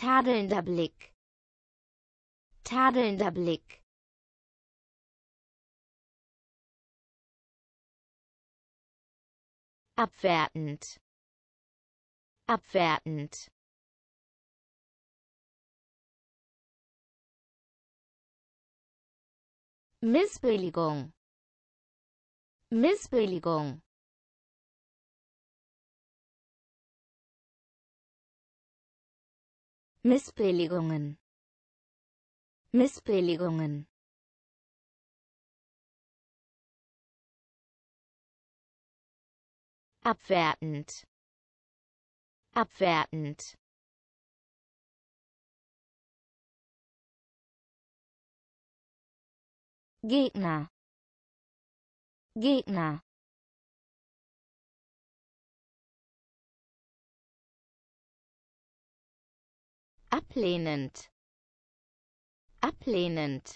Tadelnder Blick. Tadelnder Blick. Abwertend. Abwertend. Missbilligung. Missbilligung. Missbilligungen. Missbilligungen. Abwertend. Abwertend. Gegner. Gegner. ablehnend ablehnend